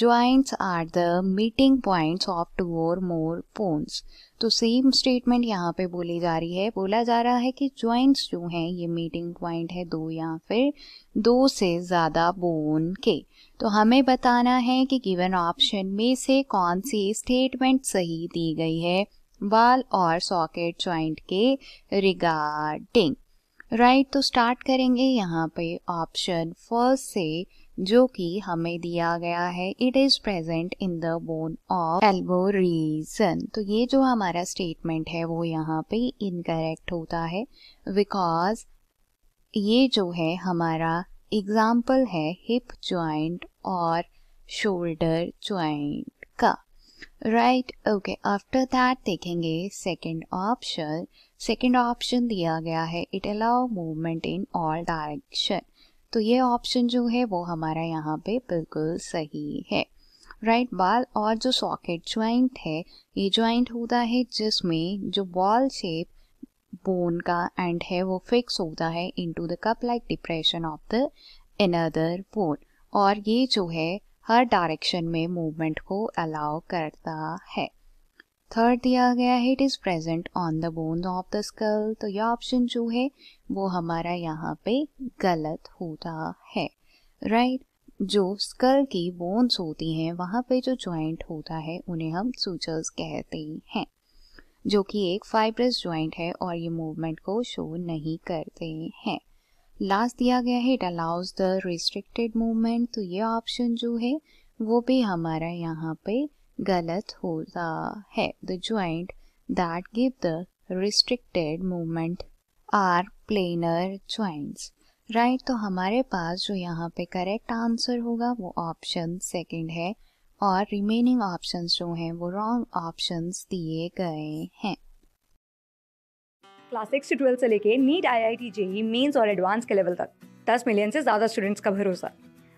Joints are the meeting points of two or more पोन्स तो same statement यहाँ पे बोली जा रही है बोला जा रहा है कि ज्वाइंट्स जो हैं ये मीटिंग पॉइंट है दो या फिर दो से ज़्यादा बोन के तो हमें बताना है कि गिवन ऑप्शन में से कौन सी स्टेटमेंट सही दी गई है बाल और सॉकेट ज्वाइंट के रिगार्डिंग राइट right, तो स्टार्ट करेंगे यहाँ पे ऑप्शन फर्स्ट से जो कि हमें दिया गया है it is present in the bone of elbow region तो ये जो हमारा स्टेटमेंट है वो यहाँ पे इनकरेक्ट होता है बिकॉज ये जो है हमारा एग्जाम्पल है हिप ज्वाइंट और शोल्डर ज्वाइंट का राइट ओके आफ्टर दैट देखेंगे सेकेंड ऑप्शन सेकेंड ऑप्शन दिया गया है it allow movement in all direction तो ये ऑप्शन जो है वो हमारा यहाँ पे बिल्कुल सही है राइट right, बाल और जो सॉकेट ज्वाइंट है ये ज्वाइंट होता है जिसमें जो बॉल शेप बोन का एंड है वो फिक्स होता है into the cup like depression of the other bone और ये जो है हर डायरेक्शन में मूवमेंट को अलाउ करता है थर्ड दिया गया है it is present on the bone of the skull तो यह ऑप्शन जो है वो हमारा यहाँ पे गलत होता है राइट right? जो स्कल की बोन्स होती हैं वहाँ पे जो ज्वाइंट होता है उन्हें हम सूचर्स कहते हैं जो कि एक फाइब्रस ज्वाइंट है और ये मूवमेंट को शो नहीं करते हैं लास्ट दिया गया है it allows the restricted movement तो ये ऑप्शन जो है वो भी हमारा यहाँ पे गलत होता है the joint that give the restricted movement are planar joints right तो हमारे पास जो यहाँ पे करेक्ट आंसर होगा वो ऑप्शन सेकंड है और रिमेनिंग ऑप्शंस जो हैं वो रॉन्ग ऑप्शंस दिए गए हैं क्लास सिक्स ट्वेल्थ से लेके NEET I I T JEE mains और एडवांस के लेवल तक दस मिलियन से ज़्यादा स्टूडेंट्स का भरोसा